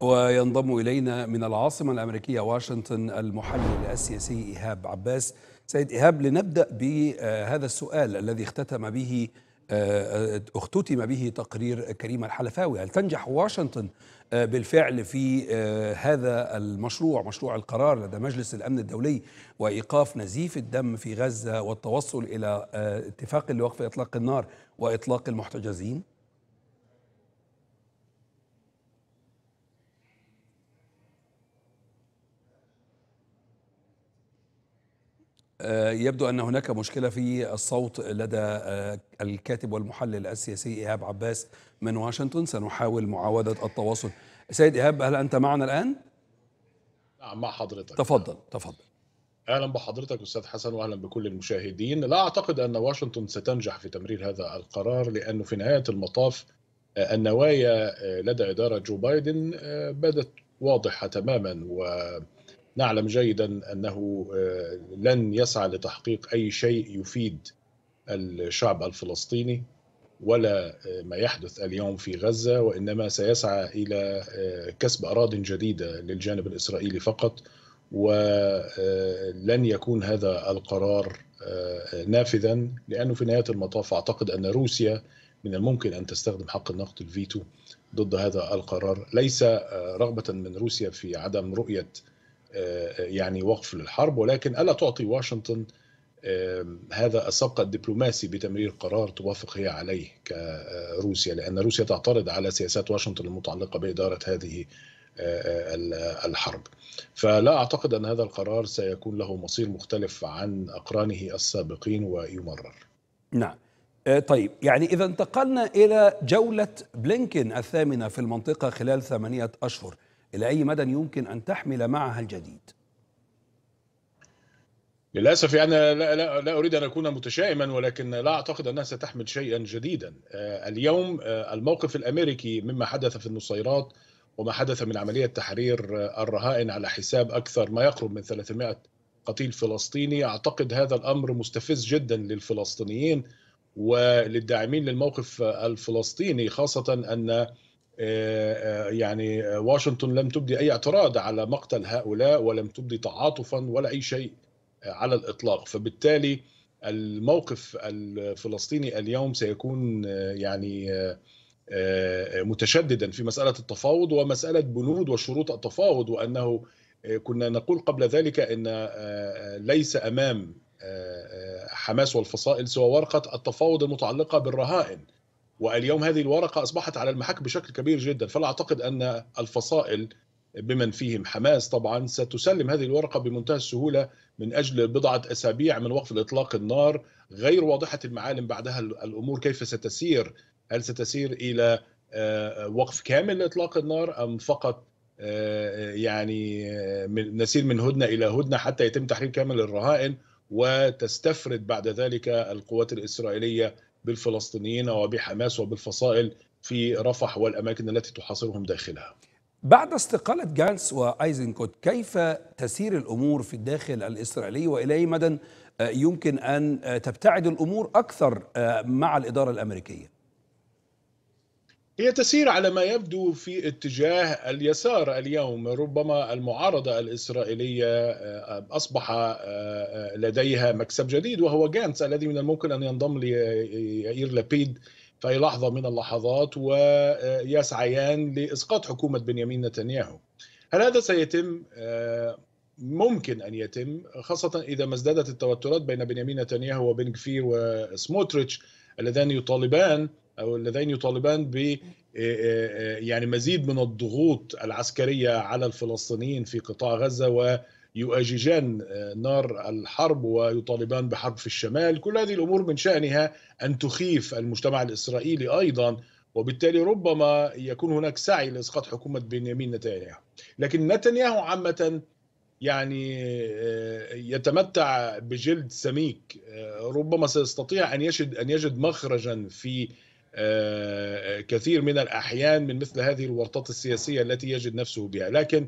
وينضم إلينا من العاصمة الأمريكية واشنطن المحلل السياسي إيهاب عباس سيد إيهاب لنبدأ بهذا السؤال الذي اختتم به آه، اختتم به تقرير كريم الحلفاوي هل تنجح واشنطن آه، بالفعل في آه، هذا المشروع مشروع القرار لدى مجلس الأمن الدولي وإيقاف نزيف الدم في غزة والتوصل إلى اتفاق لوقف إطلاق النار وإطلاق المحتجزين؟ آه، يبدو أن هناك مشكلة في الصوت لدى آه، الكاتب والمحلل السياسي إيهاب عباس من واشنطن سنحاول معاودة التواصل سيد إيهاب هل أنت معنا الآن؟ نعم مع حضرتك تفضل تفضل اهلا بحضرتك استاذ حسن واهلا بكل المشاهدين لا اعتقد ان واشنطن ستنجح في تمرير هذا القرار لانه في نهايه المطاف آه، النوايا لدى اداره جو بايدن بدت واضحه تماما و نعلم جيدا انه آه، لن يسعى لتحقيق اي شيء يفيد الشعب الفلسطيني ولا آه، ما يحدث اليوم في غزه وانما سيسعى الى آه، كسب اراض جديده للجانب الاسرائيلي فقط ولن يكون هذا القرار نافذا لانه في نهايه المطاف اعتقد ان روسيا من الممكن ان تستخدم حق النقد الفيتو ضد هذا القرار ليس رغبه من روسيا في عدم رؤيه يعني وقف للحرب ولكن ألا تعطي واشنطن هذا السبق الدبلوماسي بتمرير قرار توافق هي عليه كروسيا لأن روسيا تعترض على سياسات واشنطن المتعلقة بإدارة هذه آه، آه، الحرب فلا أعتقد أن هذا القرار سيكون له مصير مختلف عن أقرانه السابقين ويمرر نعم آه، طيب يعني إذا انتقلنا إلى جولة بلينكن الثامنة في المنطقة خلال ثمانية أشهر إلى أي مدى يمكن أن تحمل معها الجديد للاسف يعني لا, لا, لا اريد ان اكون متشائما ولكن لا اعتقد انها ستحمل شيئا جديدا. آه، اليوم آه، الموقف الامريكي مما حدث في النصيرات وما حدث من عمليه تحرير آه، الرهائن على حساب اكثر ما يقرب من 300 قتيل فلسطيني اعتقد هذا الامر مستفز جدا للفلسطينيين وللداعمين للموقف الفلسطيني خاصه ان آه، آه، يعني آه، واشنطن لم تبدي اي اعتراض على مقتل هؤلاء ولم تبدي تعاطفا ولا اي شيء على الاطلاق فبالتالي الموقف الفلسطيني اليوم سيكون يعني متشددا في مساله التفاوض ومساله بنود وشروط التفاوض وانه كنا نقول قبل ذلك ان ليس امام حماس والفصائل سوى ورقه التفاوض المتعلقه بالرهائن واليوم هذه الورقه اصبحت على المحك بشكل كبير جدا فلا اعتقد ان الفصائل بمن فيهم حماس طبعا ستسلم هذه الورقه بمنتهى السهوله من اجل بضعه اسابيع من وقف الإطلاق النار غير واضحه المعالم بعدها الامور كيف ستسير هل ستسير الى آه، وقف كامل لاطلاق النار ام فقط آه، يعني آه، نسير من هدنه الى هدنه حتى يتم تحرير كامل الرهائن وتستفرد بعد ذلك القوات الاسرائيليه بالفلسطينيين وبحماس وبالفصائل في رفح والأماكن التي تحاصرهم داخلها بعد استقالة جانس وأيزنكوت كيف تسير الأمور في الداخل الإسرائيلي وإلى أي مدى يمكن أن تبتعد الأمور أكثر مع الإدارة الأمريكية؟ هي تسير على ما يبدو في اتجاه اليسار اليوم ربما المعارضة الإسرائيلية آه، أصبح آه، آه، لديها مكسب جديد وهو جانس الذي من الممكن أن ينضم ليائير لبيد في أي لحظة من اللحظات ويسعيان لإسقاط حكومة بنيامين نتنياهو هل هذا سيتم؟ ممكن أن يتم خاصة إذا ما ازدادت التوترات بين بنيامين نتنياهو وبن كفير وسموتريتش اللذان يطالبان او اللذين يطالبان ب آه، آه، آه، يعني مزيد من الضغوط العسكريه على الفلسطينيين في قطاع غزه ويؤججان نار الحرب ويطالبان بحرب في الشمال، كل هذه الامور من شانها ان تخيف المجتمع الاسرائيلي ايضا وبالتالي ربما يكون هناك سعي لاسقاط حكومه بنيامين نتنياهو، لكن نتنياهو عامه يعني يتمتع بجلد سميك ربما سيستطيع ان يجد ان يجد مخرجا في آه، آه، كثير من الأحيان من مثل هذه الورطات السياسية التي يجد نفسه بها لكن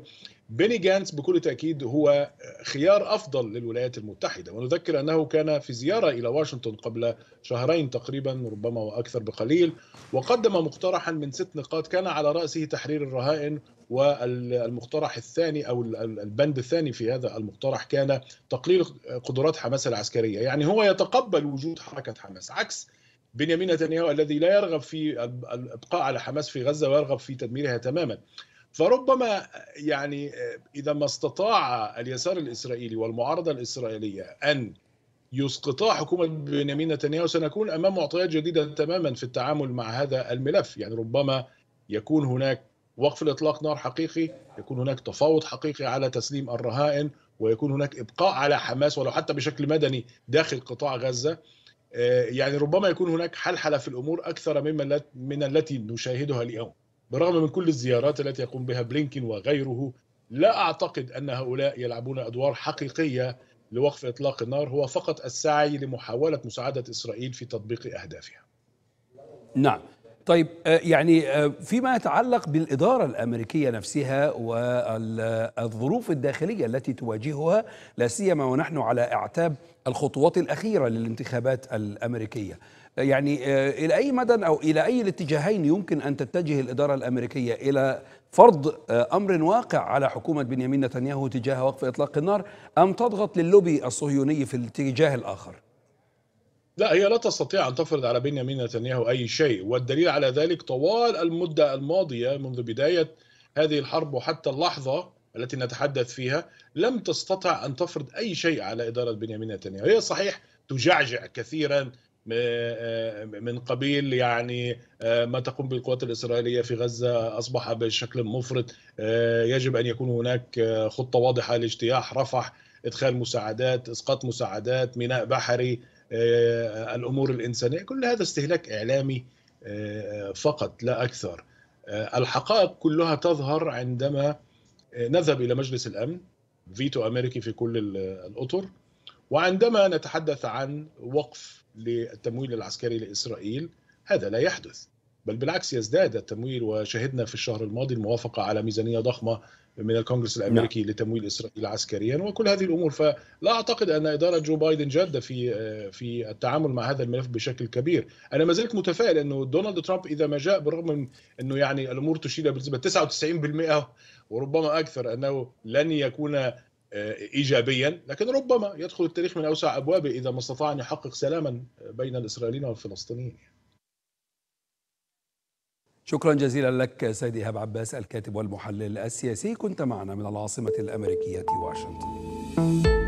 بيني جانس بكل تأكيد هو خيار أفضل للولايات المتحدة ونذكر أنه كان في زيارة إلى واشنطن قبل شهرين تقريبا ربما وأكثر بقليل وقدم مقترحا من ست نقاط كان على رأسه تحرير الرهائن والمقترح الثاني أو البند الثاني في هذا المقترح كان تقليل قدرات حماس العسكرية يعني هو يتقبل وجود حركة حماس عكس بنيامين نتنياهو الذي لا يرغب في الابقاء على حماس في غزه ويرغب في تدميرها تماما فربما يعني اذا ما استطاع اليسار الاسرائيلي والمعارضه الاسرائيليه ان يسقطا حكومه بنيامين نتنياهو سنكون امام معطيات جديده تماما في التعامل مع هذا الملف يعني ربما يكون هناك وقف الاطلاق نار حقيقي يكون هناك تفاوض حقيقي على تسليم الرهائن ويكون هناك ابقاء على حماس ولو حتى بشكل مدني داخل قطاع غزه آه، يعني ربما يكون هناك حلحله في الامور اكثر مما من التي نشاهدها اليوم برغم من كل الزيارات التي يقوم بها بلينكين وغيره لا اعتقد ان هؤلاء يلعبون ادوار حقيقيه لوقف اطلاق النار هو فقط السعي لمحاوله مساعده اسرائيل في تطبيق اهدافها. نعم طيب آه، يعني آه، فيما يتعلق بالإدارة الأمريكية نفسها والظروف الداخلية التي تواجهها لا سيما ونحن على اعتاب الخطوات الأخيرة للانتخابات الأمريكية آه، يعني إلى أي مدى أو إلى أي الاتجاهين يمكن أن تتجه الإدارة الأمريكية إلى فرض أمر واقع على حكومة بنيامين نتنياهو تجاه وقف إطلاق النار أم تضغط للوبي الصهيوني في الاتجاه الآخر؟ لا هي لا تستطيع أن تفرض على بنيامين نتنياهو أي شيء والدليل على ذلك طوال المدة الماضية منذ بداية هذه الحرب وحتى اللحظة التي نتحدث فيها لم تستطع أن تفرض أي شيء على إدارة بنيامين نتنياهو هي صحيح تجعجع كثيرا آه، آه، من قبيل يعني آه، ما تقوم به القوات الإسرائيلية في غزة أصبح بشكل مفرط يجب أن يكون هناك خطة واضحة لاجتياح رفح إدخال مساعدات إسقاط مساعدات ميناء بحري آه، الامور الانسانيه كل هذا استهلاك اعلامي آه، فقط لا اكثر آه، الحقائق كلها تظهر عندما نذهب الى مجلس الامن فيتو امريكي في كل الاطر وعندما نتحدث عن وقف للتمويل العسكري لاسرائيل هذا لا يحدث بل بالعكس يزداد التمويل وشهدنا في الشهر الماضي الموافقه على ميزانيه ضخمه من الكونغرس نعم. الامريكي نعم. لتمويل اسرائيل عسكريا وكل هذه الامور فلا اعتقد ان اداره جو بايدن جاده في في التعامل مع هذا الملف بشكل كبير انا ما زلت متفائل انه دونالد ترامب اذا ما جاء بالرغم من انه يعني الامور تشير بنسبه 99% وربما اكثر انه لن يكون آه، ايجابيا لكن ربما يدخل التاريخ من اوسع ابوابه اذا ما استطاع ان يحقق سلاما آه، بين الاسرائيليين والفلسطينيين شكرا جزيلا لك سيد إيهاب عباس الكاتب والمحلل السياسي كنت معنا من العاصمة الأمريكية واشنطن